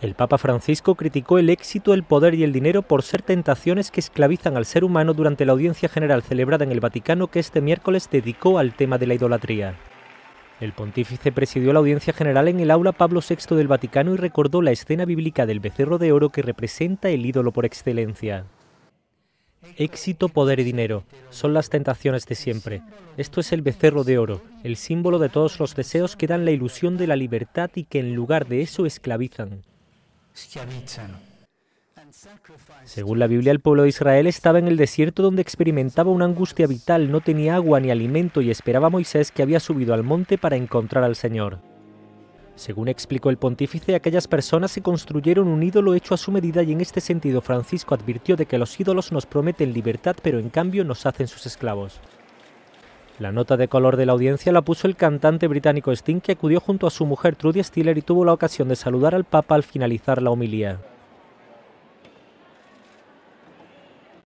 El Papa Francisco criticó el éxito, el poder y el dinero por ser tentaciones que esclavizan al ser humano durante la audiencia general celebrada en el Vaticano que este miércoles dedicó al tema de la idolatría. El pontífice presidió la audiencia general en el aula Pablo VI del Vaticano y recordó la escena bíblica del becerro de oro que representa el ídolo por excelencia. Éxito, poder y dinero son las tentaciones de siempre. Esto es el becerro de oro, el símbolo de todos los deseos que dan la ilusión de la libertad y que en lugar de eso esclavizan. Según la Biblia, el pueblo de Israel estaba en el desierto donde experimentaba una angustia vital, no tenía agua ni alimento y esperaba a Moisés que había subido al monte para encontrar al Señor. Según explicó el pontífice, aquellas personas se construyeron un ídolo hecho a su medida y en este sentido Francisco advirtió de que los ídolos nos prometen libertad pero en cambio nos hacen sus esclavos. La nota de color de la audiencia la puso el cantante británico Sting, que acudió junto a su mujer Trudy Stiller y tuvo la ocasión de saludar al Papa al finalizar la homilía.